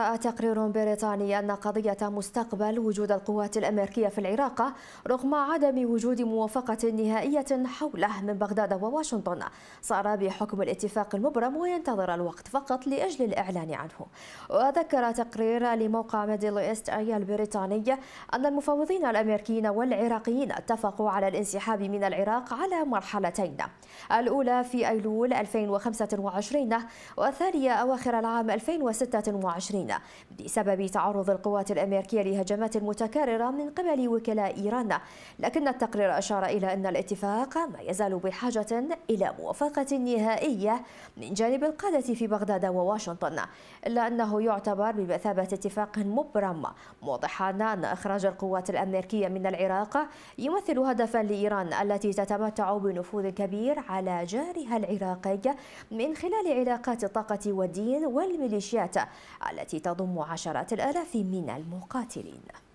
رأى تقرير بريطاني أن قضية مستقبل وجود القوات الأمريكية في العراق رغم عدم وجود موافقة نهائية حوله من بغداد وواشنطن صار بحكم الاتفاق المبرم وينتظر الوقت فقط لأجل الإعلان عنه وذكر تقرير لموقع ميدل إيست أي البريطاني أن المفاوضين الأمريكيين والعراقيين اتفقوا على الانسحاب من العراق على مرحلتين الأولى في أيلول 2025 والثانية أواخر العام 2026 بسبب تعرض القوات الأمريكية لهجمات متكررة من قبل وكلاء إيران لكن التقرير أشار إلى أن الاتفاق ما يزال بحاجة إلى موافقة نهائية من جانب القادة في بغداد وواشنطن إلا أنه يعتبر بمثابة اتفاق مبرم موضحا أن إخراج القوات الأمريكية من العراق يمثل هدفا لإيران التي تتمتع بنفوذ كبير على جارها العراقي من خلال علاقات الطاقة والدين والميليشيات التي التي تضم عشرات الآلاف من المقاتلين